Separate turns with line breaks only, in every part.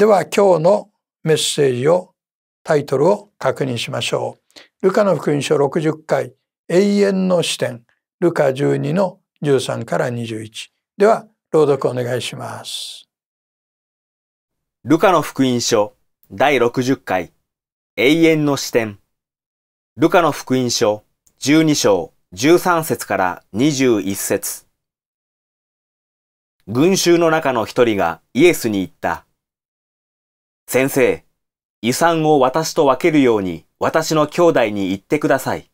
では今日のメッセージをタイトルを確認しましょう。ルカの福音書60回永遠の視点ルカ12の13から21では朗読お願いします。
ルカの福音書第60回永遠の視点ルカの福音書12章13節から21節群衆の中の一人がイエスに言った。先生、遺産を私と分けるように私の兄弟に言ってください。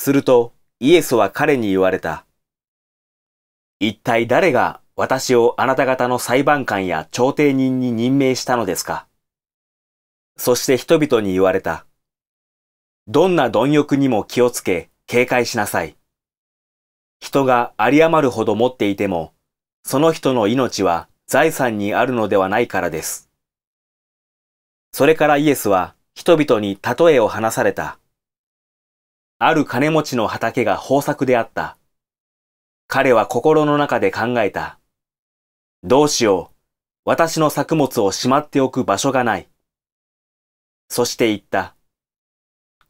するとイエスは彼に言われた。一体誰が私をあなた方の裁判官や調停人に任命したのですかそして人々に言われた。どんな貪欲にも気をつけ、警戒しなさい。人があり余るほど持っていても、その人の命は財産にあるのではないからです。それからイエスは人々に例えを話された。ある金持ちの畑が豊作であった。彼は心の中で考えた。どうしよう。私の作物をしまっておく場所がない。そして言った。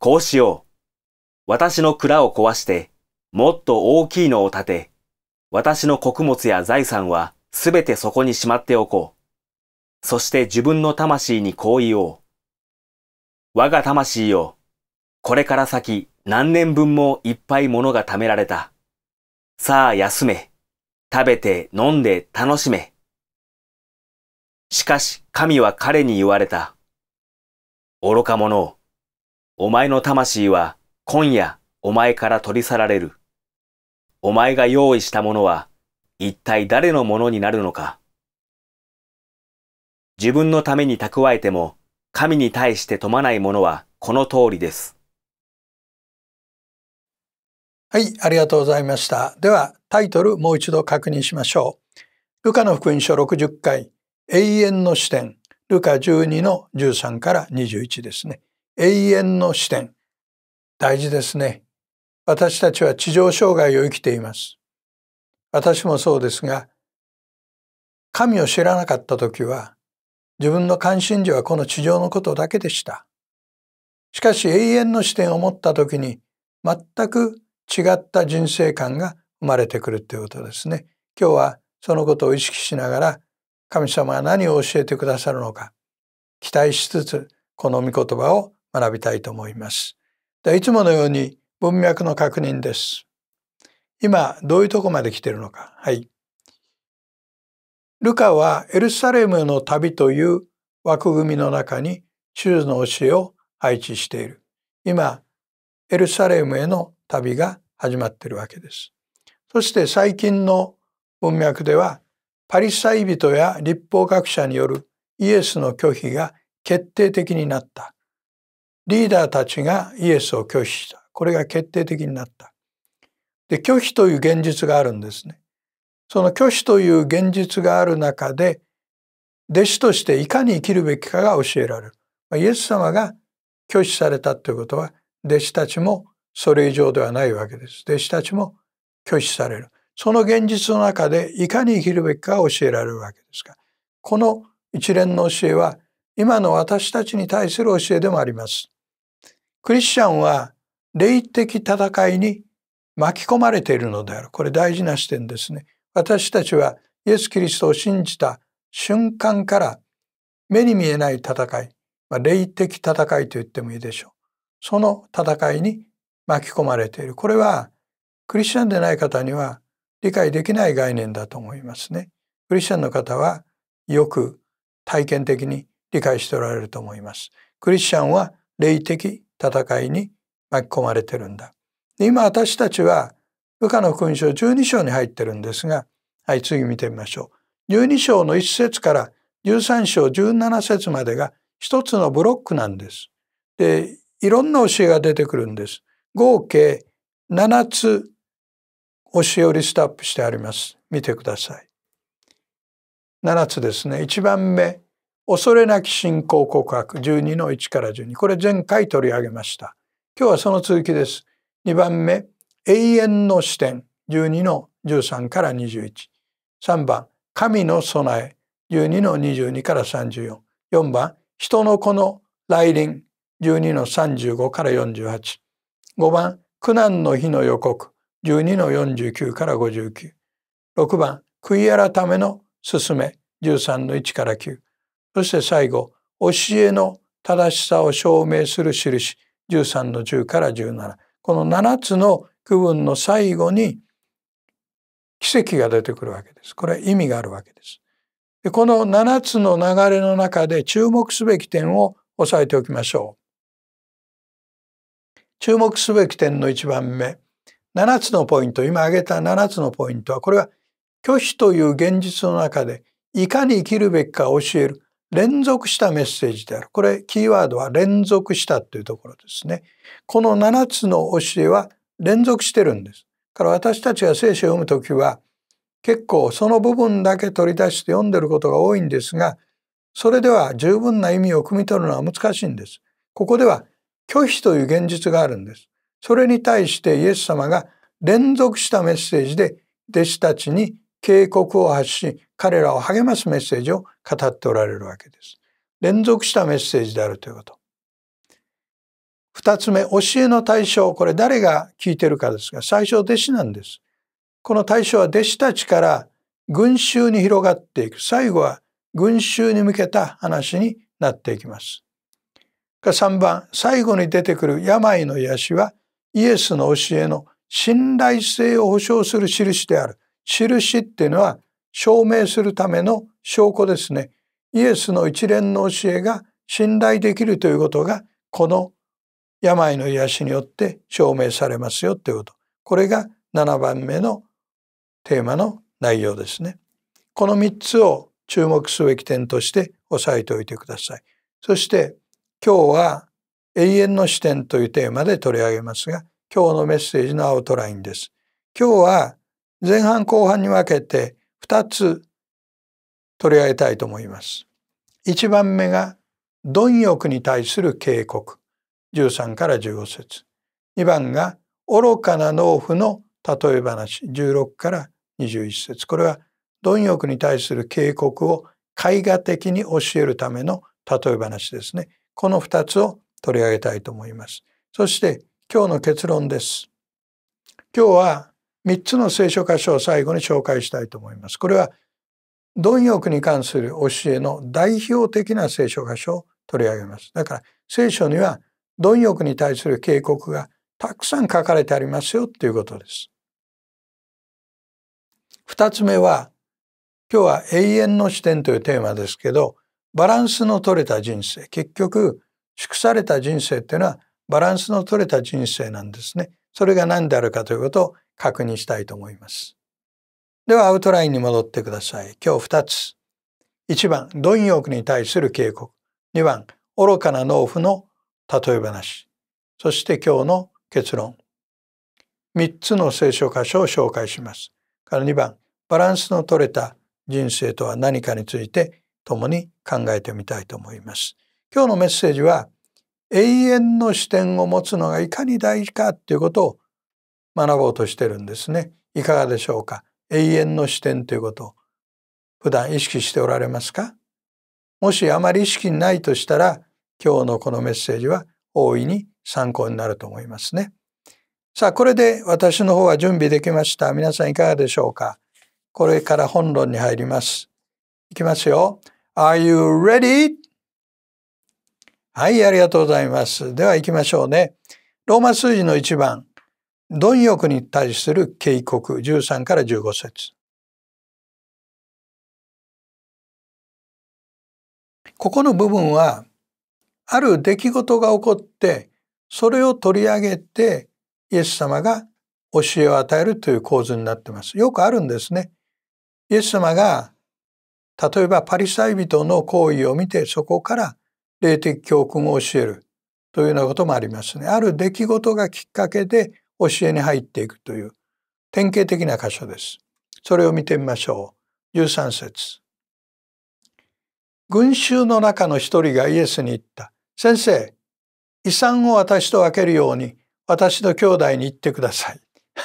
こうしよう。私の蔵を壊して、もっと大きいのを建て、私の穀物や財産はすべてそこにしまっておこう。そして自分の魂にこう言おう。我が魂よ。これから先何年分もいっぱいものが貯められた。さあ休め。食べて飲んで楽しめ。しかし神は彼に言われた。愚か者。お前の魂は今夜お前から取り去られる。お前が用意したものは一体誰のものになるのか。自分のために蓄えても、神に対して富まないものはこの通りです。
はい、ありがとうございました。では、タイトルもう一度確認しましょう。ルカの福音書60回、永遠の視点、ルカ12の13から21ですね。永遠の視点。大事ですね。私たちは地上障害を生きています。私もそうですが神を知らなかった時は自分の関心事はこの地上のことだけでした。しかし永遠の視点を持った時に全く違った人生観が生まれてくるということですね。今日はそのことを意識しながら神様が何を教えてくださるのか期待しつつこの御言葉を学びたいと思います。いつものように文脈の確認です。今どういうとこまで来てるのか。はい。ルカはエルサレムの旅という枠組みの中に主の教えを配置している。今、エルサレムへの旅が始まっているわけです。そして最近の文脈では、パリサイ人や立法学者によるイエスの拒否が決定的になった。リーダーたちがイエスを拒否した。これが決定的になった。で拒否という現実があるんですね。その拒否という現実がある中で弟子としていかに生きるべきかが教えられる。まあ、イエス様が拒否されたということは弟子たちもそれ以上ではないわけです。弟子たちも拒否される。その現実の中でいかに生きるべきかが教えられるわけですがこの一連の教えは今の私たちに対する教えでもあります。クリスチャンは霊的戦いに巻き込まれているのである。これ大事な視点ですね。私たちはイエス・キリストを信じた瞬間から目に見えない戦い、まあ、霊的戦いと言ってもいいでしょう。その戦いに巻き込まれている。これはクリスチャンでない方には理解できない概念だと思いますね。クリスチャンの方はよく体験的に理解しておられると思います。クリスチャンは霊的戦いに巻き込まれてるんだ。今私たちは部下の福音書12章に入ってるんですが、はい、次見てみましょう。12章の1節から13章17節までが一つのブロックなんです。で、いろんな教えが出てくるんです。合計7つ教えをリストアップしてあります。見てください。7つですね。1番目、恐れなき信仰告白12の1から12。これ前回取り上げました。今日はその続きです。2番目、永遠の視点12の13から21。3番、神の備え12の22から34。4番、人の子の来臨12の35から48。5番、苦難の日の予告12の49から59。6番、悔い改めの勧め13の1から9。そして最後、教えの正しさを証明する印13の10から17。この7つの区分の最後に奇跡が出てくるわけです。これは意味があるわけです。でこの7つの流れの中で注目すべき点を押さえておきましょう。注目すべき点の1番目7つのポイント今挙げた7つのポイントはこれは拒否という現実の中でいかに生きるべきか教える連続したメッセージである。これ、キーワードは連続したというところですね。この七つの教えは連続してるんです。から私たちが聖書を読むときは、結構その部分だけ取り出して読んでることが多いんですが、それでは十分な意味を汲み取るのは難しいんです。ここでは拒否という現実があるんです。それに対してイエス様が連続したメッセージで弟子たちに警告を発し、彼らを励ますメッセージを語っておられるわけです。連続したメッセージであるということ。二つ目、教えの対象、これ誰が聞いてるかですが、最初弟子なんです。この対象は弟子たちから群衆に広がっていく。最後は群衆に向けた話になっていきます。三番、最後に出てくる病の癒しは、イエスの教えの信頼性を保証する印である。印っていうのは証明するための証拠ですねイエスの一連の教えが信頼できるということがこの病の癒しによって証明されますよということこれが7番目のテーマの内容ですね。この3つを注目すべき点として押さえておいてください。そして今日は永遠の視点というテーマで取り上げますが今日のメッセージのアウトラインです。今日は前半後半に分けて二つ取り上げたいと思います。一番目が貪欲に対する警告13から15節二番が愚かな農夫の例え話16から21節これは貪欲に対する警告を絵画的に教えるための例え話ですね。この二つを取り上げたいと思います。そして今日の結論です。今日は3つの聖書箇所を最後に紹介したいと思います。これは貪欲に関する教えの代表的な聖書箇所を取り上げます。だから聖書には貪欲に対する警告がたくさん書かれてありますよということです。2つ目は今日は永遠の視点というテーマですけどバランスの取れた人生結局祝された人生っていうのはバランスの取れた人生なんですね。それが何であるかということを確認したいと思います。ではアウトラインに戻ってください。今日2つ。1番、貪欲に対する警告。2番、愚かな農夫の例え話。そして今日の結論。3つの聖書箇所を紹介します。から2番、バランスの取れた人生とは何かについて共に考えてみたいと思います。今日のメッセージは、永遠の視点を持つのがいかに大事かということを学ぼうとしてるんですね。いかがでしょうか永遠の視点ということを普段意識しておられますかもしあまり意識ないとしたら今日のこのメッセージは大いに参考になると思いますね。さあこれで私の方は準備できました。皆さんいかがでしょうかこれから本論に入ります。いきますよ。Are you ready? はい、ありがとうございます。では行きましょうね。ローマ数字の1番。貪欲に対する警告13
から15節
ここの部分はある出来事が起こってそれを取り上げてイエス様が教えを与えるという構図になってます。よくあるんですね。イエス様が例えばパリサイ人の行為を見てそこから霊的教訓を教えるというようなこともありますね。ある出来事がきっかけで教えに入っていくという典型的な箇所です。それを見てみましょう。13節群衆の中の一人がイエスに言った。先生、遺産を私と分けるように私の兄弟に言ってください。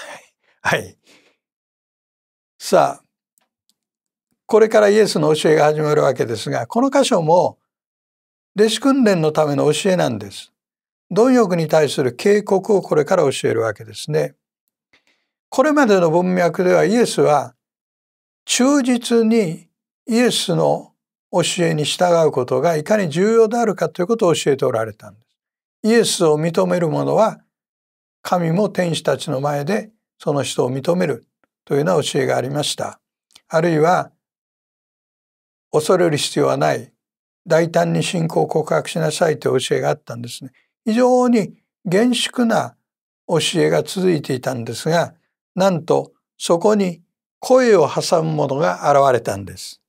はい。さあ、これからイエスの教えが始まるわけですが、この箇所も、弟子訓練のための教えなんです。貪欲に対する警告をこれから教えるわけですね。これまでの文脈ではイエスは忠実にイエスの教えに従うことがいかに重要であるかということを教えておられたんです。イエスを認める者は神も天使たちの前でその人を認めるというような教えがありました。あるいは恐れる必要はない大胆に信仰を告白しなさいという教えがあったんですね。非常に厳粛な教えが続いていたんですが、なんとそこに声を挟む者が現れたんです。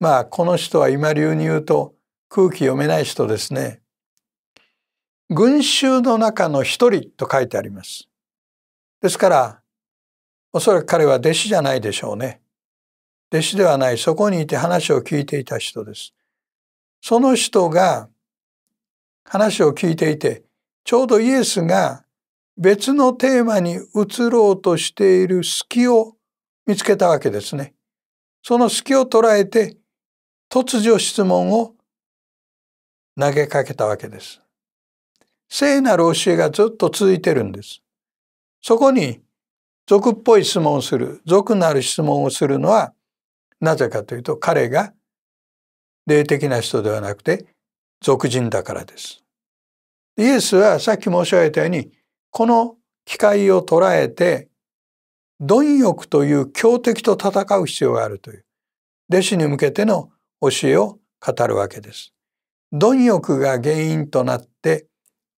まあこの人は今流に言うと空気読めない人ですね。群衆の中の一人と書いてあります。ですからおそらく彼は弟子じゃないでしょうね。弟子ではないそこにいて話を聞いていた人です。その人が話を聞いていてちょうどイエスが別のテーマに移ろうとしている隙を見つけたわけですね。その隙を捉えて突如質問を投げかけたわけです。聖なる教えがずっと続いてるんです。そこに俗っぽい質問をする、俗なる質問をするのはなぜかというと彼が霊的な人ではなくて俗人だからです。イエスはさっき申し上げたようにこの機会を捉えて貪欲という強敵と戦う必要があるという弟子に向けての教えを語るわけです。貪欲が原因となって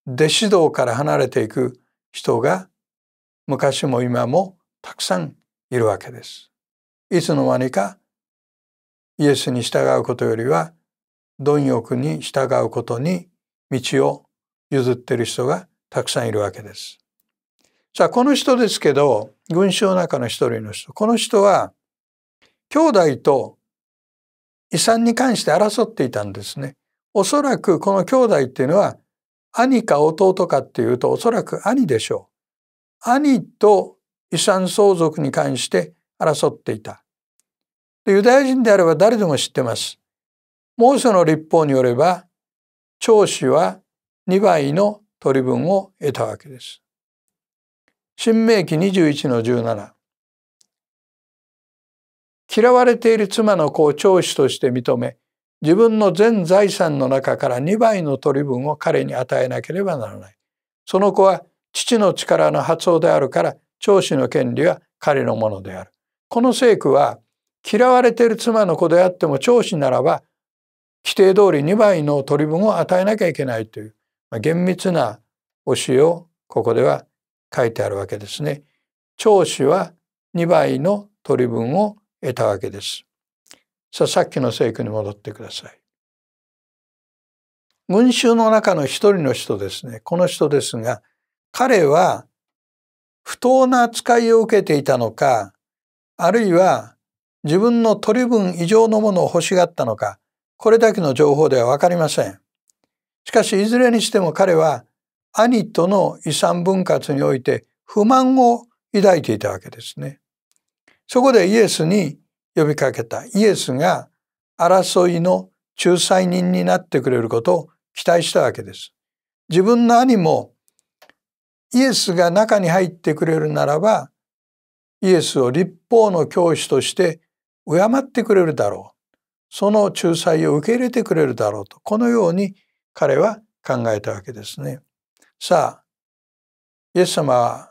弟子道から離れていく人が昔も今もたくさんいるわけです。いつの間にかイエスに従うことよりは貪欲に従うことに道を譲ってる人がたくさんいるわけです。さあこの人ですけど群衆の中の一人の人この人は兄弟と遺産に関して争っていたんですね。おそらくこの兄弟っていうのは兄か弟かっていうとおそらく兄でしょう。兄と遺産相続に関して争っていた。ユダヤ人であれば誰でも知ってます。モーセの立法によれば長子は2倍の取り分を得たわけです。新明記21の17嫌われている妻の子を長子として認め自分の全財産の中から2倍の取り分を彼に与えなければならない。その子は父の力の発音であるから長子の権利は彼のものである。この聖句は嫌われている妻の子であっても長子ならば規定通り2倍の取り分を与えなきゃいけないという、まあ、厳密な教えをここでは書いてあるわけですね。長子は2倍の取り分を得たわけです。さあさっきの聖句に戻ってください。群衆の中の一人の人ですね。この人ですが、彼は不当な扱いを受けていたのか、あるいは自分の取り分以上のものを欲しがったのか、これだけの情報ではわかりません。しかしいずれにしても彼は兄との遺産分割において不満を抱いていたわけですね。そこでイエスに呼びかけたイエスが争いの仲裁人になってくれることを期待したわけです。自分の兄もイエスが中に入ってくれるならばイエスを立法の教師として敬ってくれるだろう。その仲裁を受け入れてくれるだろうとこのように彼は考えたわけですね。さあイエス様は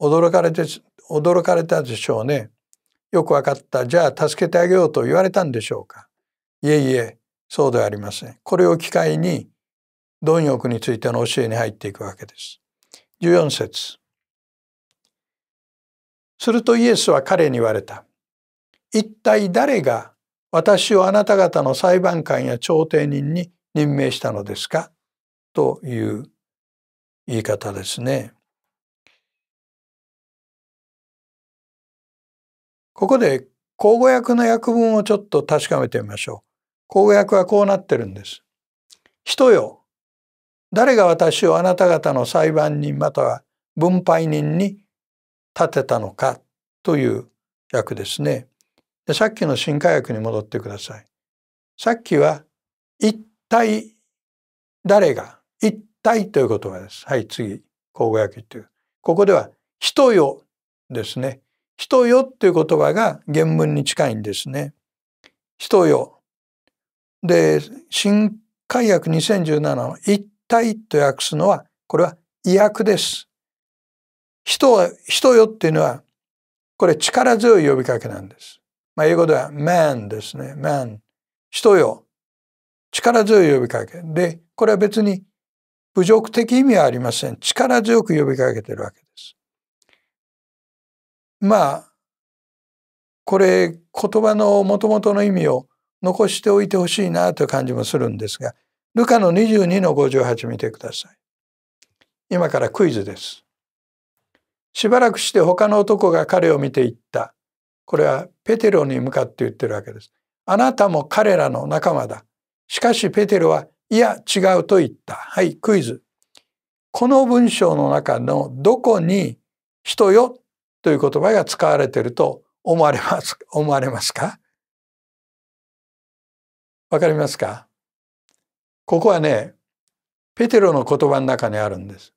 驚かれて驚かれたでしょうね。よくわかったじゃあ助けてあげようと言われたんでしょうか。いえいえそうではありません。これを機会に貪欲についての教えに入っていくわけです。14節するとイエスは彼に言われた。一体誰が私をあなた方の裁判官や調停人に任命したのですかという言い方ですね。
ここで口語訳の訳文をちょっと
確かめてみましょう。口語訳はこうなってるんです。人よ、誰が私をあなた方の裁判人または分配人に立てたのかという訳ですね。さっきの新科学に戻ってください。さっきは一体誰が一体という言葉です。はい次交互訳っいう。ここでは人よですね。人よっていう言葉が原文に近いんですね。人よ。で新海訳2017の一体と訳すのはこれは意訳です。人は人よっていうのはこれ力強い呼びかけなんです。まあ、英語では man ですね。man。人よ。力強い呼びかけ。で、これは別に侮辱的意味はありません。力強く呼びかけてるわけです。まあ、これ言葉のもともとの意味を残しておいてほしいなという感じもするんですが、ルカの22の58見てください。今からクイズです。しばらくして他の男が彼を見ていった。これはペテロに向かって言ってるわけです。あなたも彼らの仲間だ。しかしペテロは、いや、違うと言った。はい、クイズ。この文章の中のどこに人よという言葉が使われていると思われます、思われますかわかりますかここはね、ペテロの言葉の中にあるんです。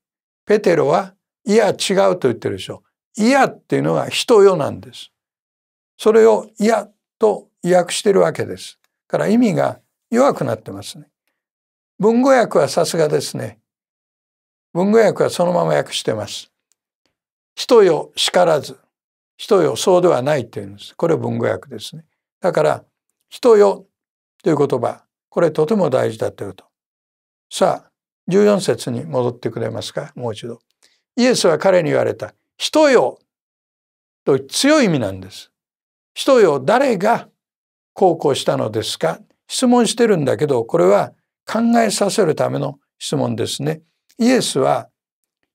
ペテロは、いや違うと言ってるでしょ。いやっていうのが人よなんです。それを嫌とと訳してるわけです。から意味が弱くなってますね。文語訳はさすがですね。文語訳はそのまま訳してます。人よ叱らず。人よそうではないっていうんです。これ文語訳ですね。だから人よという言葉、これとても大事だというと。さあ、14節に戻ってくれますか、もう一度。イエスは彼に言われた。人よと強い意味なんです。人よ誰がこうこうしたのですか質問してるんだけどこれは考えさせるための質問ですね。イエスは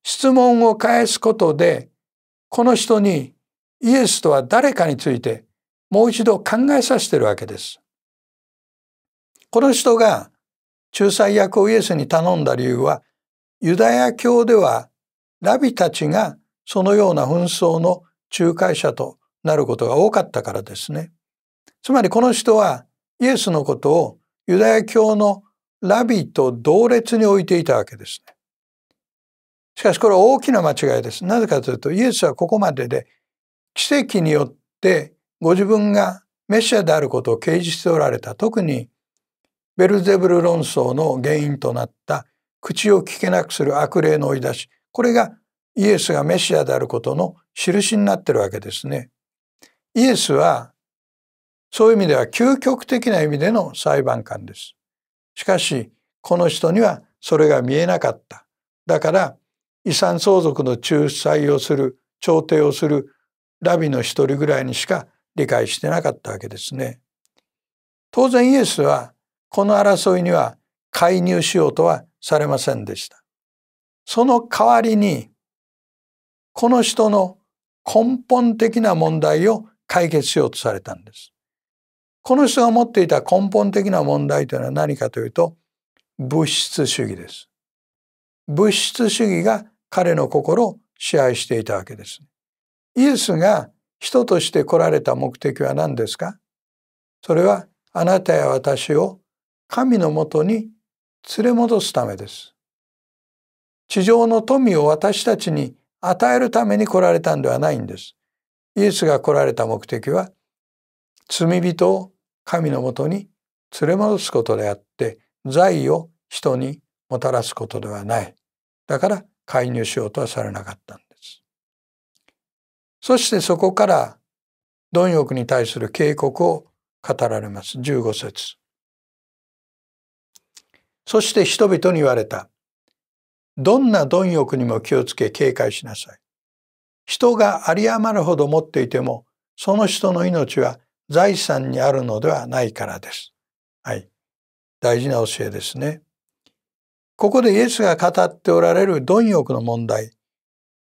質問を返すことでこの人にイエスとは誰かについてもう一度考えさせてるわけです。この人が仲裁役をイエスに頼んだ理由はユダヤ教ではラビたちがそのような紛争の仲介者となることが多かったからですね。つまりこの人はイエスのことをユダヤ教のラビと同列に置いていたわけですね。しかしこれは大きな間違いです。なぜかというとイエスはここまでで奇跡によってご自分がメシアであることを掲示しておられた特にベルゼブル論争の原因となった口を聞けなくする悪霊の追い出しこれがイエスがメシアであることの印になってるわけですね。イエスはそういう意味では究極的な意味での裁判官です。しかしこの人にはそれが見えなかった。だから遺産相続の仲裁をする調停をするラビの一人ぐらいにしか理解してなかったわけですね。当然イエスはこの争いには介入しようとはされませんでした。その代わりにこの人の根本的な問題を解決しようとされたんです。この人が持っていた根本的な問題というのは何かというと物質主義です。物質主義が彼の心を支配していたわけです。イエスが人として来られた目的は何ですかそれはあなたや私を神のもとに連れ戻すためです。地上の富を私たちに与えるために来られたんではないんです。イエスが来られた目的は罪人を神のもとに連れ戻すことであって罪を人にもたらすことではない。だから介入しようとはされなかったんです。そしてそこから貪欲に対する警告を語られます。15節そして人々に言われた。どんな貪欲にも気をつけ警戒しなさい。人が有り余るほど持っていても、その人の命は財産にあるのではないからです。はい。大事な教えですね。ここでイエスが語っておられる貪欲の問題、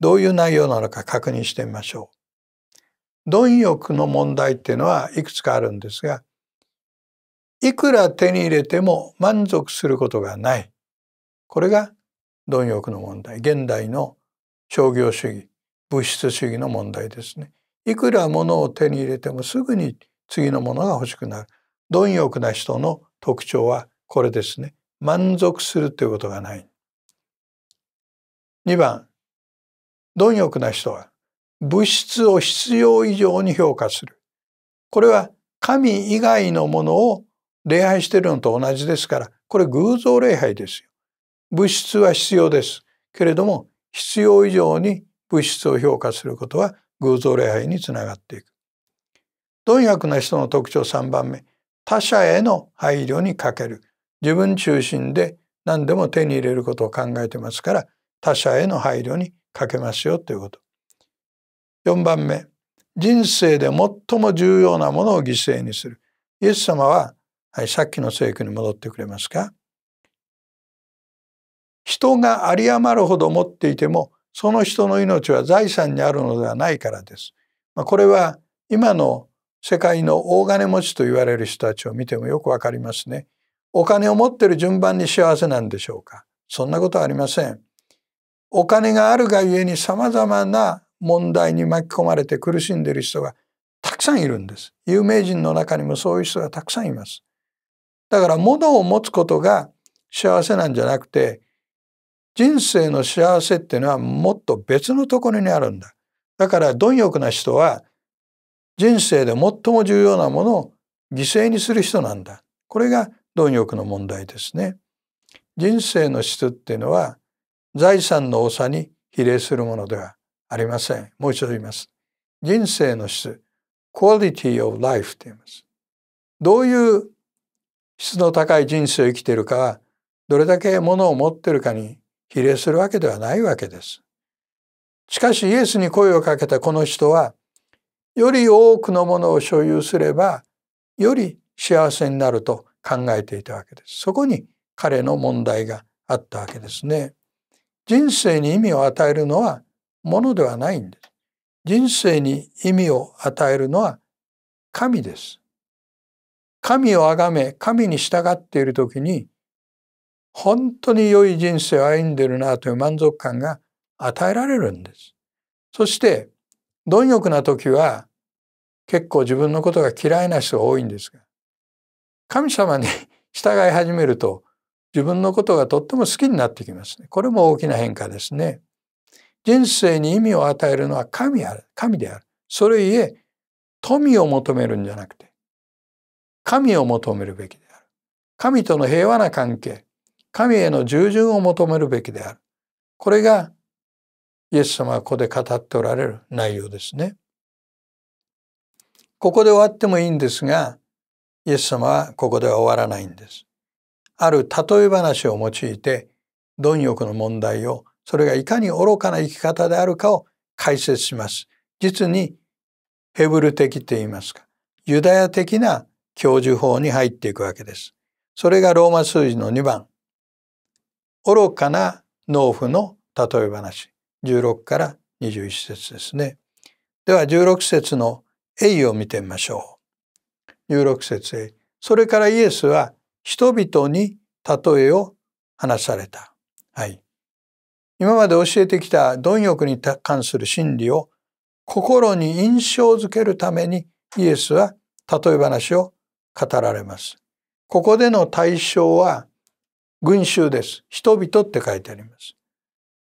どういう内容なのか確認してみましょう。貪欲の問題っていうのはいくつかあるんですが、いくら手に入れても満足することがない。これが貪欲の問題。現代の商業主義。物質主義の問題ですね。いくら物を手に入れてもすぐに次のものが欲しくなる。貪欲な人の特徴はこれですね。満足するということがない。2番、貪欲な人は物質を必要以上に評価する。これは神以外のものを礼拝しているのと同じですから、これ偶像礼拝ですよ。物質は必要です。けれども、必要以上に物質を評価することは偶像礼拝につながっていく。貪欲な人の特徴3番目他者への配慮に欠ける自分中心で何でも手に入れることを考えてますから他者への配慮に欠けますよということ。4番目人生で最も重要なものを犠牲にする。イエス様は、はい、さっきの聖句に戻ってくれますか人が有り余るほど持っていてもその人の命は財産にあるのではないからです。まあ、これは今の世界の大金持ちと言われる人たちを見てもよくわかりますね。お金を持ってる順番に幸せなんでしょうか。そんなことはありません。お金があるがゆえに様々な問題に巻き込まれて苦しんでいる人がたくさんいるんです。有名人の中にもそういう人がたくさんいます。だから物を持つことが幸せなんじゃなくて人生の幸せっていうのはもっと別のところにあるんだ。だから貪欲な人は人生で最も重要なものを犠牲にする人なんだ。これが貪欲の問題ですね。人生の質っていうのは財産の多さに比例するものではありません。もう一度言います。人生の質、quality of life と言います。どういう質の高い人生を生きているかは、どれだけ物を持っているかに比例するわけではないわけです。しかしイエスに声をかけたこの人は、より多くのものを所有すれば、より幸せになると考えていたわけです。そこに彼の問題があったわけですね。人生に意味を与えるのはものではないんです。人生に意味を与えるのは神です。神をあがめ、神に従っている時に本当に良い人生を歩んでるなという満足感が与えられるんです。そして貪欲な時は結構自分のことが嫌いな人が多いんですが神様に 従い始めると自分のことがとっても好きになってきますね。これも大きな変化ですね。人生に意味を与えるのは神ある神である。それゆえ富を求めるんじゃなくて神を求めるべきである。神との平和な関係神への従順を求めるべきである。これがイエス様がここで語っておられる内容ですね。ここで終わってもいいんですが、イエス様はここでは終わらないんです。ある例え話を用いて、貪欲の問題を、それがいかに愚かな生き方であるかを解説します。実にヘブル的と言いますか、ユダヤ的な教授法に入っていくわけです。それがローマ数字の2番、愚かな農夫の例え話16から21節ですね。では16節の「A を見てみましょう。16節へそれからイエスは人々に例えを話された。はい。今まで教えてきた貪欲に関する真理を心に印象づけるためにイエスは例え話を語られます。ここでの対象は群衆です。人々って書いてあります。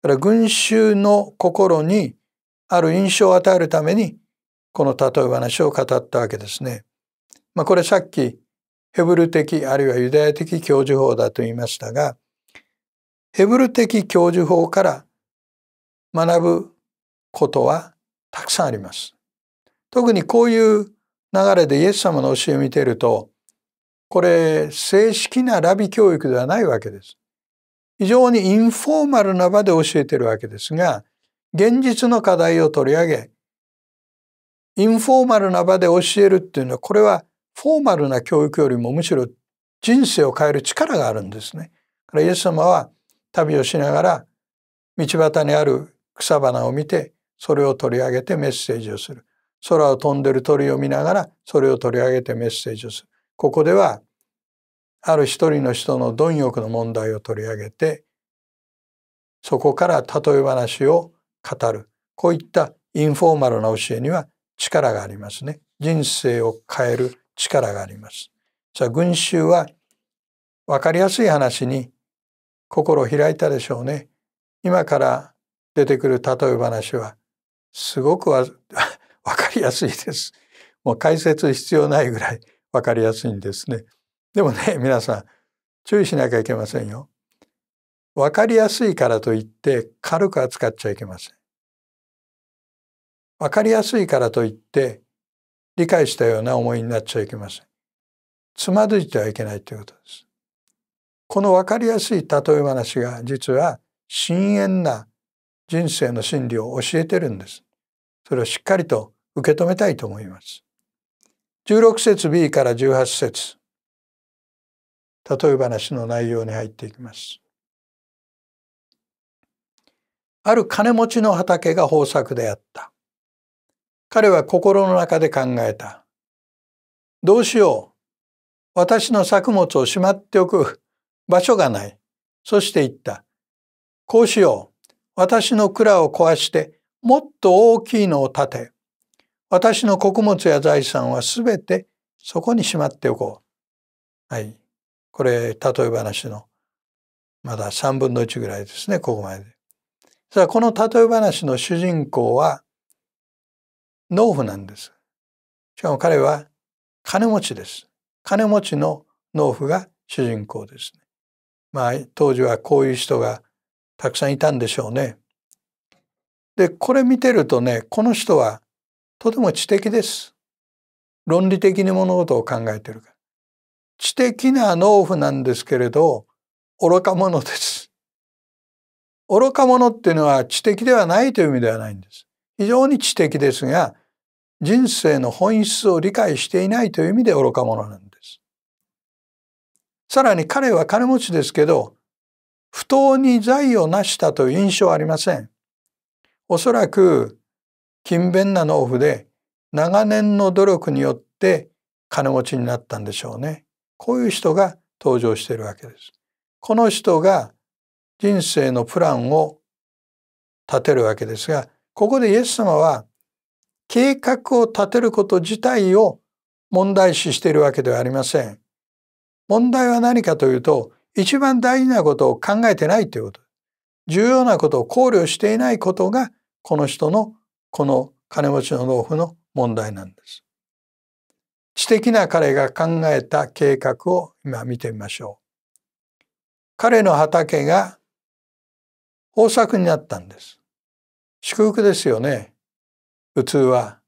だから群衆の心にある印象を与えるためにこの例え話を語ったわけですね。まあ、これさっきヘブル的あるいはユダヤ的教授法だと言いましたがヘブル的教授法から学ぶことはたくさんあります。特にこういう流れでイエス様の教えを見ているとこれ正式なラビ教育ではないわけです。非常にインフォーマルな場で教えてるわけですが、現実の課題を取り上げ、インフォーマルな場で教えるっていうのは、これはフォーマルな教育よりもむしろ人生を変える力があるんですね。イエス様は旅をしながら道端にある草花を見てそれを取り上げてメッセージをする。空を飛んでる鳥を見ながらそれを取り上げてメッセージをする。ここではある一人の人の貪欲の問題を取り上げてそこから例え話を語るこういったインフォーマルな教えには力がありますね人生を変える力がありますさあ群衆は分かりやすい話に心を開いたでしょうね今から出てくる例え話はすごくわ分 かりやすいですもう解説必要ないぐらい分かりやすいんですね。でもね 皆さん注意しなきゃいけませんよ。分かりやすいからといって軽く扱っちゃいけません。分かりやすいからといって理解したような思いになっちゃいけません。つまずいてはいけないということです。この分かりやすい例え話が実は深遠な人生の真理を教えてるんです。それをしっかりと受け止めたいと思います。16節 B から18節例え話の内容に入っていきます。ある金持ちの畑が豊作であった。彼は心の中で考えた。どうしよう。私の作物をしまっておく場所がない。そして言った。こうしよう。私の蔵を壊してもっと大きいのを建て、私の穀物や財産はすべてそこにしまっておこう。はい。これ、例え話の、まだ三分の一ぐらいですね、ここまで。さあ、この例え話の主人公は、農夫なんです。しかも彼は金持ちです。金持ちの農夫が主人公ですね。まあ、当時はこういう人がたくさんいたんでしょうね。で、これ見てるとね、この人はとても知的です。論理的に物事を考えているから。知的な農夫なんですけれど、愚か者です。愚か者っていうのは知的ではないという意味ではないんです。非常に知的ですが、人生の本質を理解していないという意味で愚か者なんです。さらに彼は金持ちですけど、不当に財を成したという印象はありません。おそらく勤勉な農夫で長年の努力によって金持ちになったんでしょうね。こういう人が登場しているわけです。この人が人生のプランを立てるわけですが、ここでイエス様は計画を立てること自体を問題視しているわけではありません。問題は何かというと、一番大事なことを考えてないということ。重要なことを考慮していないことが、この人のこの金持ちの老夫の問題なんです。知的な彼が考えた計画を今見てみましょう。彼の畑が豊作になったんです。祝福ですよね。普通は。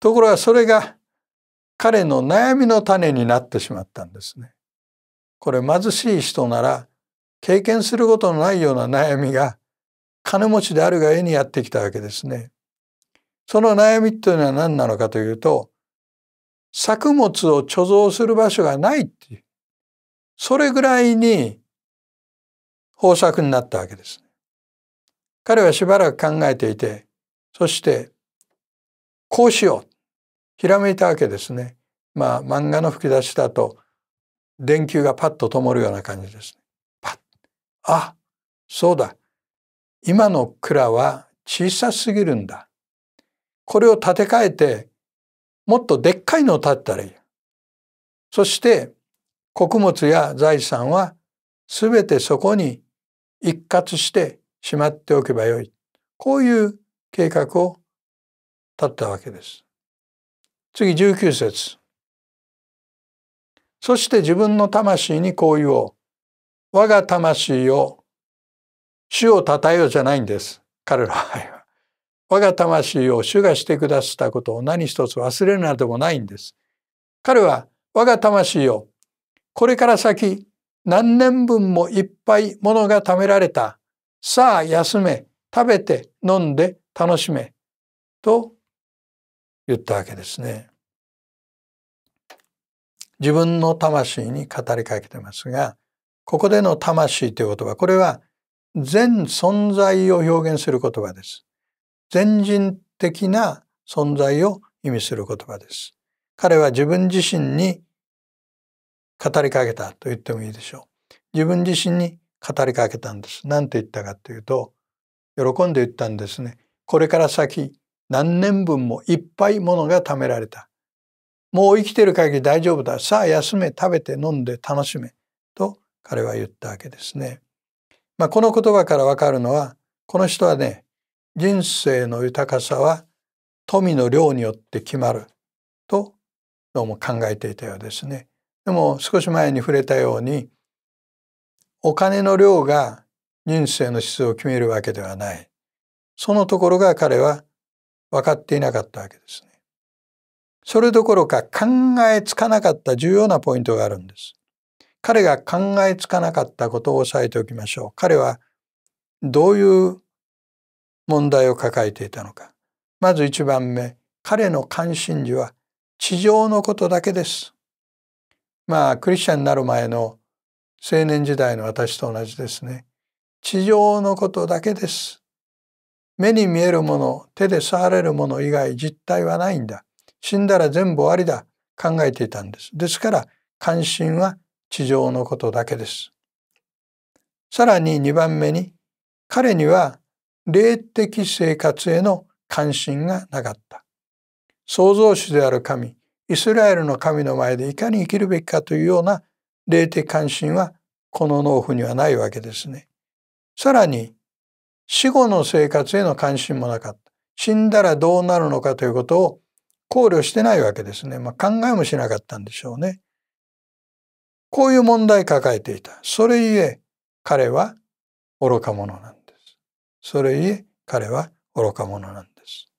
ところがそれが彼の悩みの種になってしまったんですね。これ貧しい人なら経験することのないような悩みが金持ちであるがゆえにやってきたわけですね。その悩みというのは何なのかというと、作物を貯蔵する場所がないっていう。それぐらいに豊作になったわけです。彼はしばらく考えていて、そして、こうしよう。ひらめいたわけですね。まあ、漫画の吹き出しだと、電球がパッと灯るような感じです。パッ。あ、そうだ。今の蔵は小さすぎるんだ。これを建て替えて、もっとでっかいのを建てたらいい。そして、穀物や財産はすべてそこに一括してしまっておけばよい。こういう計画を立ったわけです。次19節そして自分の魂にこう言おう。我が魂を主を称えようじゃないんです。彼らは。我が魂を主がしてくださったことを何一つ忘れるなどもないんです。彼は我が魂をこれから先何年分もいっぱいものが貯められた。さあ休め、食べて、飲んで、楽しめ。と言ったわけですね。自分の魂に語りかけてますが、ここでの魂という言葉、これは全存在を表現する言葉です。全人的な存在を意味する言葉です。彼は自分自身に語りかけたと言ってもいいでしょう。自分自身に語りかけたんです。何て言ったかというと、喜んで言ったんですね。これから先、何年分もいっぱいものが貯められた。もう生きてる限り大丈夫だ。さあ休め、食べて、飲んで、楽しめ。と彼は言ったわけですね。まあ、この言葉からわかるのは、この人はね、人生の豊かさは富の量によって決まるとどうも考えていたようですね。でも少し前に触れたようにお金の量が人生の質を決めるわけではない。そのところが彼は分かっていなかったわけですね。それどころか考えつかなかった重要なポイントがあるんです。彼が考えつかなかったことを押さえておきましょう。彼はどういう問題を抱えていたのか。まず一番目、彼の関心事は地上のことだけです。まあ、クリスチャンになる前の青年時代の私と同じですね。地上のことだけです。目に見えるもの、手で触れるもの以外実体はないんだ。死んだら全部終わりだ。考えていたんです。ですから、関心は地上のことだけです。さらに二番目に、彼には霊的生活への関心がなかった。創造主である神、イスラエルの神の前でいかに生きるべきかというような霊的関心はこの農夫にはないわけですね。さらに死後の生活への関心もなかった。死んだらどうなるのかということを考慮してないわけですね。まあ、考えもしなかったんでしょうね。こういう問題抱えていた。それゆえ彼は愚か者なんです。それゆえ彼は愚か者なんです。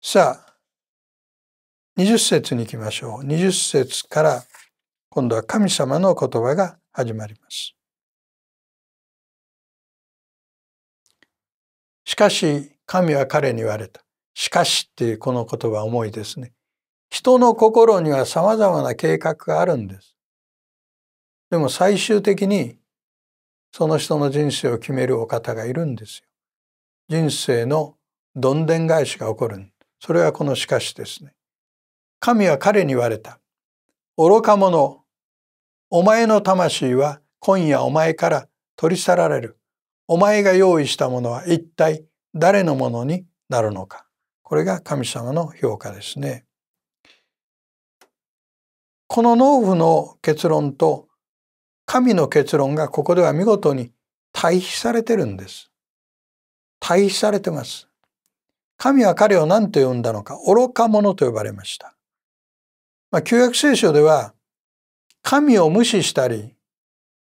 さあ、20節に行きましょう。20節から今度は神様の言葉が始まります。しかし神は彼に言われた。しかしっていうこの言葉重いですね。人の心には様々な計画があるんです。でも最終的にその人の人生を決めるお方がいるんですよ。人生のどんでん返しが起こる。それはこのしかしですね。神は彼に言われた。愚か者、お前の魂は今夜お前から取り去られる。お前が用意したものは一体誰のものになるのか。これが神様の評価ですね。この農夫の結論と神の結論がここでは見事に対比されてるんです。対比されてます。神は彼を何と呼んだのか、愚か者と呼ばれました。まあ、旧約聖書では、神を無視したり、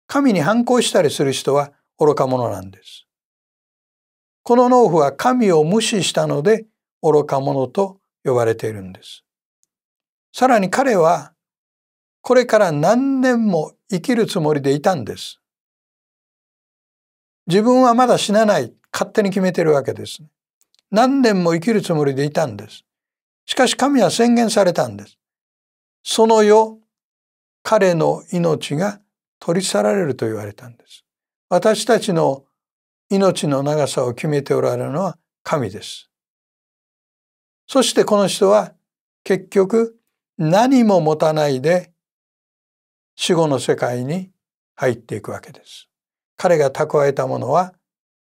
神に反抗したりする人は愚か者なんです。この農夫は神を無視したので愚か者と呼ばれているんです。さらに彼はこれから何年も生きるつもりでいたんです。自分はまだ死なない勝手に決めてるわけです。何年も生きるつもりでいたんです。しかし神は宣言されたんです。その世、彼の命が取り去られると言われたんです。私たちの命の長さを決めておられるのは神です。そしてこの人は結局何も持たないで死後の世界に入っていくわけです。彼が蓄えたものは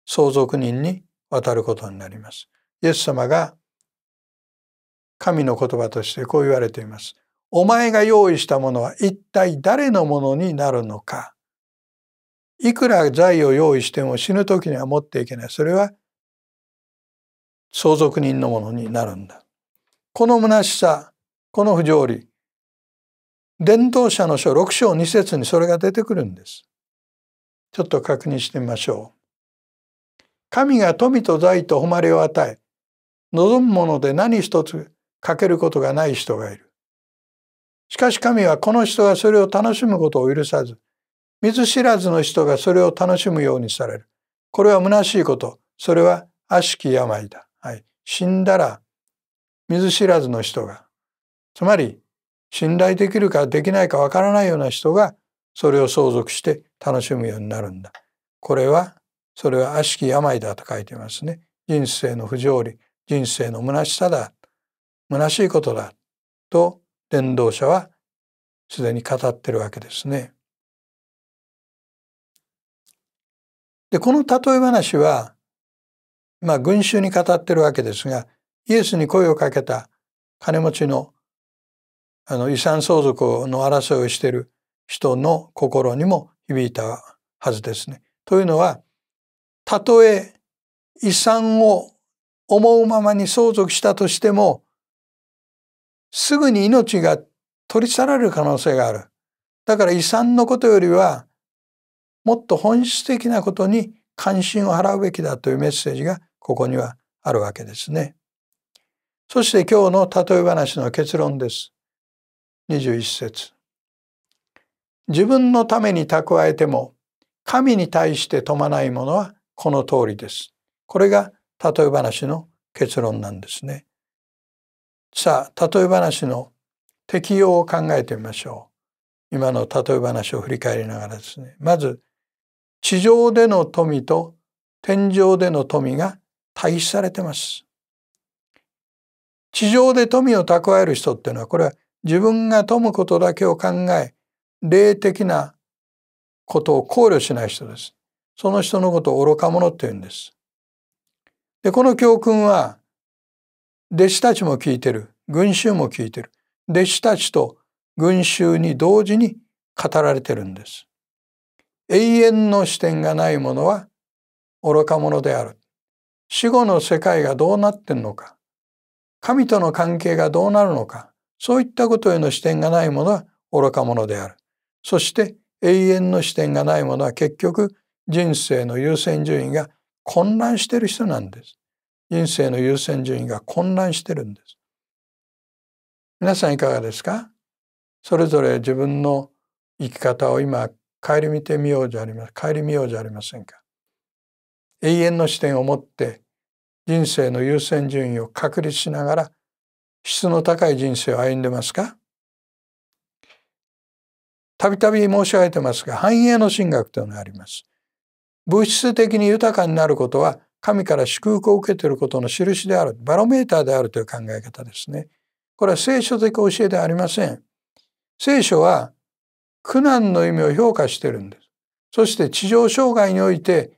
相続人に渡ることになります。イエス様が神の言葉としてこう言われています。お前が用意したものは一体誰のものになるのか。いくら財を用意しても死ぬ時には持っていけない。それは相続人のものになるんだ。この虚しさ、この不条理、伝道者の書6章2節にそれが出てくるんです。ちょっと確認してみましょう。神が富と財と誉れを与え、望むもので何一つ欠けることがない人がいる。しかし神はこの人がそれを楽しむことを許さず、見ず知らずの人がそれを楽しむようにされる。これは虚しいこと。それは悪しき病だ。はい。死んだら、見ず知らずの人が。つまり、信頼できるかできないかわからないような人がそれを相続して楽しむようになるんだ。これはそれは悪しき病だと書いてますね。人生の不条理人生の虚しさだ虚しいことだと伝道者はすで
に語ってるわけですね。で
この例え話はまあ群衆に語ってるわけですがイエスに声をかけた金持ちのあの遺産相続の争いをしている人の心にも響いたはずですね。というのはたとえ遺産を思うままに相続したとしてもすぐに命が取り去られる可能性がある。だから遺産のことよりはもっと本質的なことに関心を払うべきだというメッセージがここにはあるわけですね。そして今日の例え話の結論です。21節自分のために蓄えても神に対して富まないものはこの通りです。これが例え話の結論なんですね。さあ例え話の適用を考えてみましょう。今の例え話を振り返りながらですね。まず地上での富と天上での富が対比されてます。地上で富を蓄える人っていうのはこれは自分が富むことだけを考え霊的なことを考慮しない人です。その人のことを愚か者って言うんです。でこの教訓は弟子たちも聞いてる群衆も聞いてる弟子たちと群衆に同時に語られてるんです。永遠の視点がないものは愚か者である。死後の世界がどうなってんのか神との関係がどうなるのかそういったことへの視点がないものは愚か者である。そして永遠の視点がないものは結局人生の優先順位が混乱してる人なんです。人生の優先順位が混乱してるんです。皆さんいかがですかそれぞれ自分の生き方を今顧みてみようじゃありません。顧みようじゃありませんか。永遠の視点を持って人生の優先順位を確立しながら質の高い人生を歩んでますかたびたび申し上げてますが繁栄の神学というのがあります。物質的に豊かになることは神から祝福を受けていることの印であるバロメーターであるという考え方ですね。これは聖書的教えではありません。聖書は苦難の意味を評価してるんです。そして地上障害において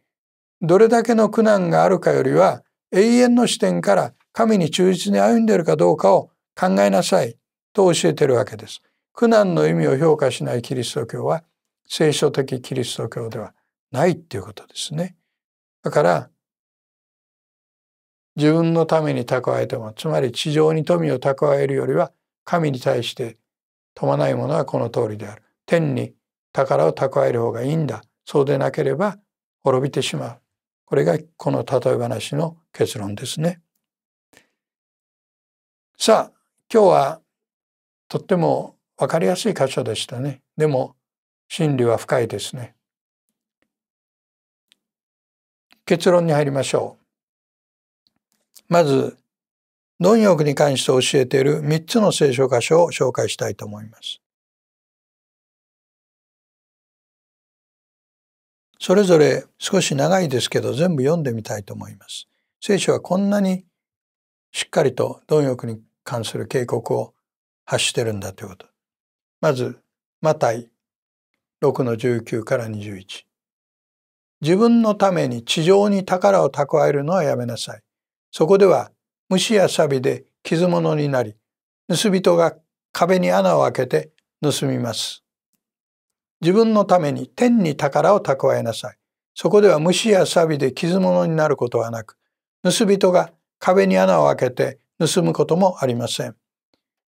どれだけの苦難があるかよりは永遠の視点から神に忠実に歩んでいるかどうかを考えなさいと教えてるわけです。苦難の意味を評価しないキリスト教は聖書的キリスト教ではないっていうことですね。だから自分のために蓄えてもつまり地上に富を蓄えるよりは神に対して富まないものはこの通りである。天に宝を蓄える方がいいんだ。そうでなければ滅びてしまう。これがこの例え話の結論ですね。さあ今日はとっても分かりやすい箇所でしたねでも真理は深いですね結論に入りましょうまず貪欲に関して教えている3つの聖書箇所を紹介したいと思います
それぞれ少し長
いですけど全部読んでみたいと思います聖書はこんなにしっかりと貪欲に関する警告を発してるんだということ。まず、マタイ6の19から21。自分のために地上に宝を蓄えるのはやめなさい。そこでは虫やサビで傷物になり、盗人が壁に穴を開けて盗みます。自分のために天に宝を蓄えなさい。そこでは虫やサビで傷物になることはなく、盗人が壁に穴を開けて盗むこともありません。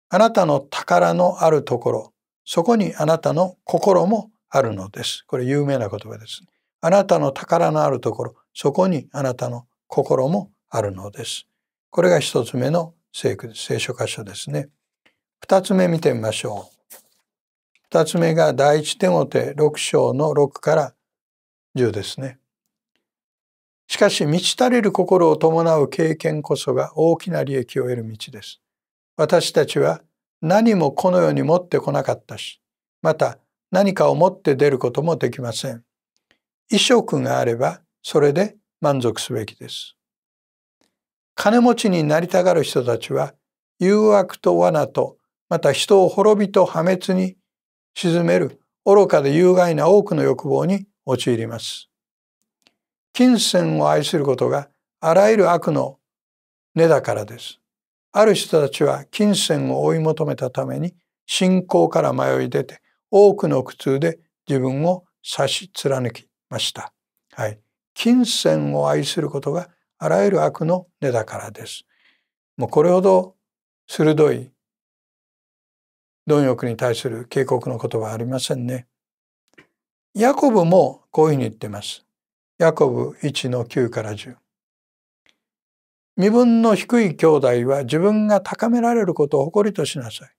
あなたの宝のあるところ、そこにあなたの心もあるのです。これ有名な言葉です、あなたの宝のあるところ、そこにあなたの心もあるのです。これが一つ目の聖書箇所ですね。二つ目見てみましょう。二つ目が第一手モて六章の六から十ですね。しかし満ち足りる心を伴う経験こそが大きな利益を得る道です。私たちは何もこの世に持ってこなかったし、また何かを持って出ることもできません。衣食があればそれで満足すべきです。金持ちになりたがる人たちは誘惑と罠とまた人を滅びと破滅に沈める愚かで有害な多くの欲望に陥ります。金銭を愛することがあらゆる悪の根だからです。ある人たちは金銭を追い求めたために信仰から迷い出て多くの苦痛で自分を差し貫きました。はい。金銭を愛することがあらゆる悪の根だからです。もうこれほど鋭い貪欲に対する警告のことはありませんね。ヤコブもこういうふうに言ってます。ヤコブ1の9から10身分の低い兄弟は自分が高められることを誇りとしなさい。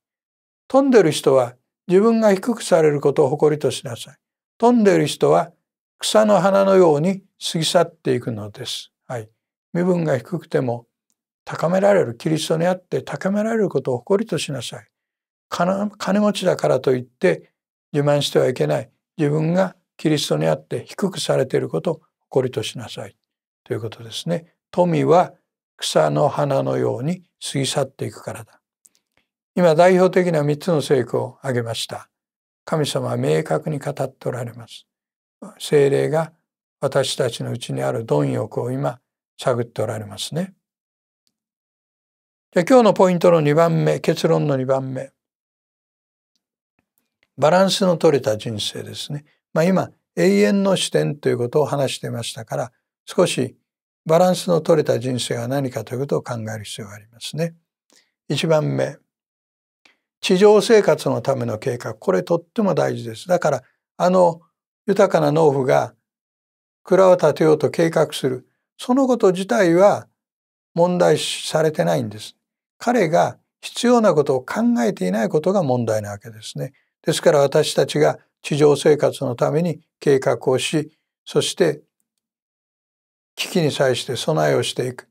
富んでる人は自分が低くされることを誇りとしなさい。富んでいる人は草の花のように過ぎ去っていくのです。はい。身分が低くても高められる、キリストにあって高められることを誇りとしなさい。金持ちだからといって自慢してはいけない。自分がキリストにあって低くされていることを誇りとしなさいということですね。富は草の花のように過ぎ去っていくからだ。今代表的な3つの成功を挙げました。神様は明確に語っておられます。精霊が私たちのうちにある貪欲を今探っておられますね。じゃ今日のポイントの2番目結論の2番目バランスの取れた人生ですね。まあ、今永遠の視点ということを話していましたから少しバランスの取れた人生は何かということを考える必要がありますね。1番目地上生活のための計画これとっても大事です。だからあの豊かな農夫が蔵を建てようと計画するそのこと自体は問題視されてないんです。彼が必要なことを考えていないことが問題なわけですね。ですから私たちが地上生活のために計画をし、そして危機に際して備えをしていく。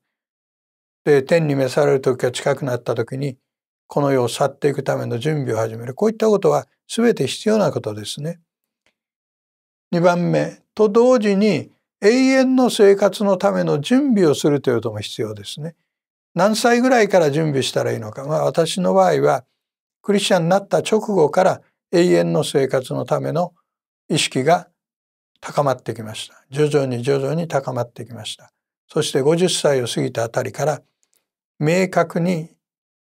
で、天に召される時が近くなった時に、この世を去っていくための準備を始める。こういったことは全て必要なことですね。2番目、と同時に永遠の生活のための準備をするということも必要ですね。何歳ぐらいから準備したらいいのか。まあ、私の場合は、クリスチャンになった直後から永遠の生活のための意識が高まってきました徐々に徐々に高まってきましたそして50歳を過ぎたあたりから明確に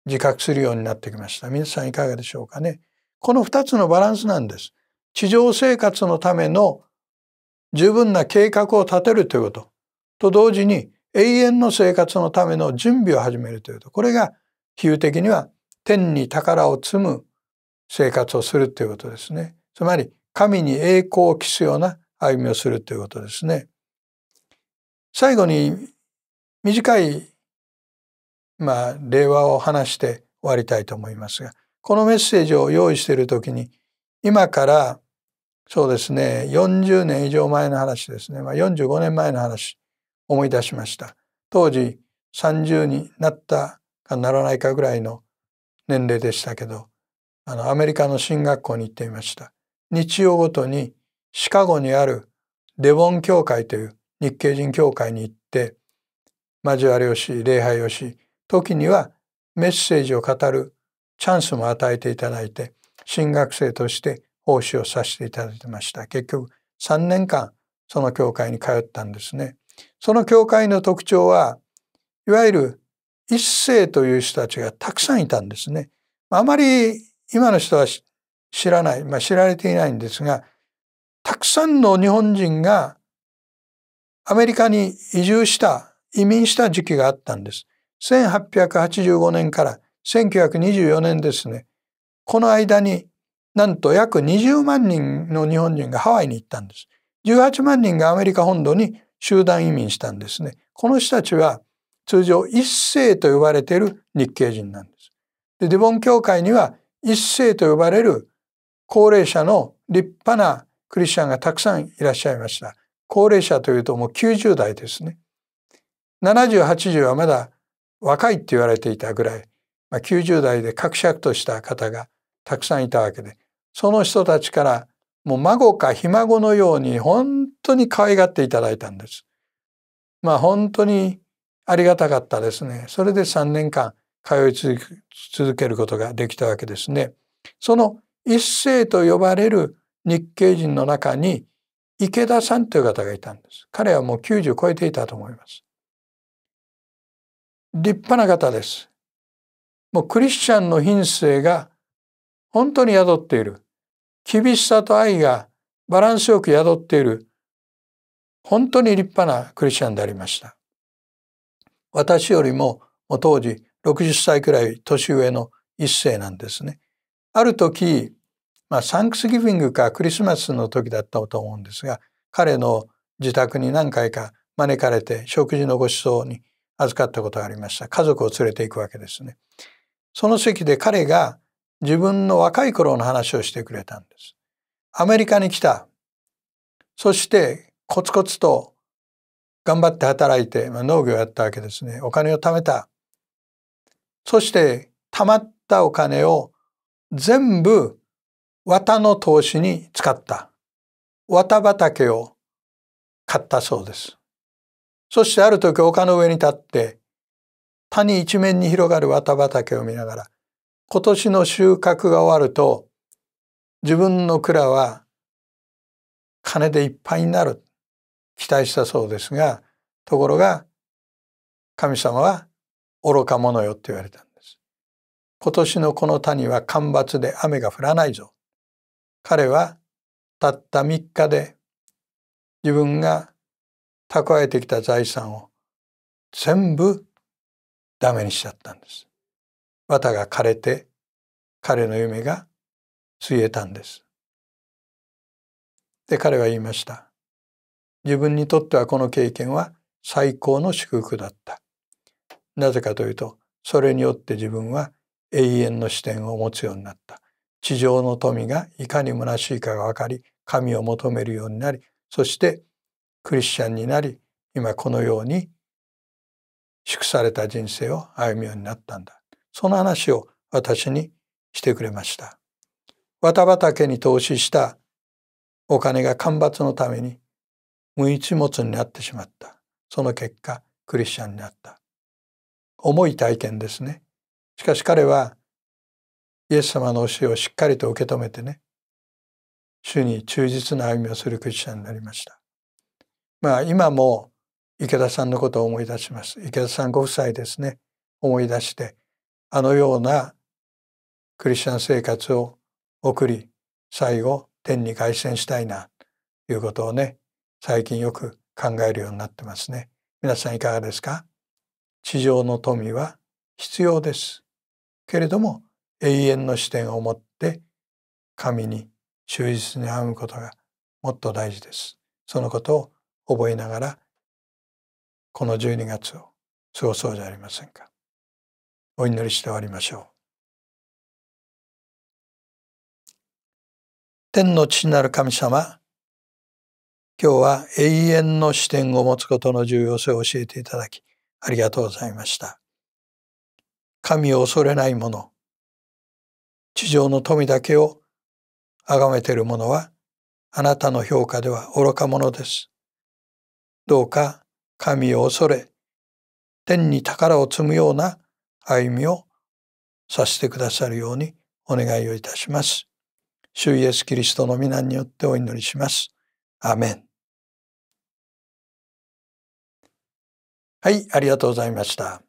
自覚するようになってきました皆さんいかがでしょうかねこの2つのバランスなんです地上生活のための十分な計画を立てるということと同時に永遠の生活のための準備を始めるということこれが比喩的には天に宝を積む生活をするということですね。つまり神に栄光を期すような歩みをするということですね。最後に短い、まあ、令和を話して終わりたいと思いますがこのメッセージを用意しているときに今からそうですね40年以上前の話ですね、まあ、45年前の話思い出しました当時30になったかならないかぐらいの年齢でしたけどあのアメリカの進学校に行っていました。日曜ごとにシカゴにあるデボン教会という日系人教会に行って交わりをし礼拝をし時にはメッセージを語るチャンスも与えていただいて進学生として奉仕をさせていただいてました結局3年間その教会に通ったんですねその教会の特徴はいわゆる一世という人たちがたくさんいたんですねあまり今の人は知らない、まあ、知られていないんですがたくさんの日本人がアメリカに移住した移民した時期があったんです。1885年から1924年ですねこの間になんと約20万人の日本人がハワイに行ったんです。18万人がアメリカ本土に集団移民したんですね。この人たちは通常一世と呼ばれている日系人なんです。でデボン教会には一世と呼ばれる高齢者の立派なクリスチャンがたくさんいらっしゃいました。高齢者というともう90代ですね。70、80はまだ若いって言われていたぐらい、まあ、90代でかくしゃくとした方がたくさんいたわけで、その人たちからもう孫かひ孫のように本当に可愛がっていただいたんです。まあ本当にありがたかったですね。それで3年間通い続けることができたわけですね。その一世と呼ばれる日系人の中に池田さんという方がいたんです。彼はもう90超えていたと思います。立派な方です。もうクリスチャンの品性が本当に宿っている。厳しさと愛がバランスよく宿っている。本当に立派なクリスチャンでありました。私よりも当時60歳くらい年上の一世なんですね。ある時、まあ、サンクスギビングかクリスマスの時だったと思うんですが彼の自宅に何回か招かれて食事のご馳走に預かったことがありました家族を連れていくわけですね。その席で彼が自分の若い頃の話をしてくれたんです。アメリカに来た。そしてコツコツと頑張って働いて、まあ、農業をやったわけですね。お金を貯めた。そして貯まったお金を全部綿の投資に使った。綿畑を買ったそうです。そしてある時丘の上に立って谷一面に広がる綿畑を見ながら今年の収穫が終わると自分の蔵は金でいっぱいになる期待したそうですがところが神様は愚か者よと言われたんです。今年のこの谷は干ばつで雨が降らないぞ。彼はたった3日で自分が蓄えてきた財産を全部ダメにしちゃったんです。綿が枯れて彼の夢がつえたんです。で彼は言いました。自分にとってはこの経験は最高の祝福だった。なぜかというとそれによって自分は永遠の視点を持つようになった地上の富がいかに虚しいかが分かり神を求めるようになりそしてクリスチャンになり今このように祝された人生を歩むようになったんだその話を私にしてくれました綿畑に投資したお金が干ばつのために無一物になってしまったその結果クリスチャンになった重い体験ですね。しかし彼はイエス様の教えをしっかりと受け止めてね主に忠実な歩みをするクリスチャンになりました。まあ今も池田さんのことを思い出します。池田さんご夫妻ですね思い出してあのようなクリスチャン生活を送り最後天に凱旋したいなということをね最近よく考えるようになってますね。皆さんいかがですか地上の富は必要です。けれども永遠の視点を持って神に忠実に歩むことがもっと大事です。そのことを覚えながらこの12月を過ごそうじゃありませんか。お祈りして
終わりましょう。天
の父なる神様今日は永遠の視点を持つことの重要性を教えていただきありがとうございました。神を恐れない者、地上の富だけを崇めている者は、あなたの評価では愚か者です。どうか神を恐れ、天に宝を積むような歩みをさせてくださるようにお願いをいたします。主イエスキリストの皆によってお祈りします。アメン。
はい、ありがとうございました。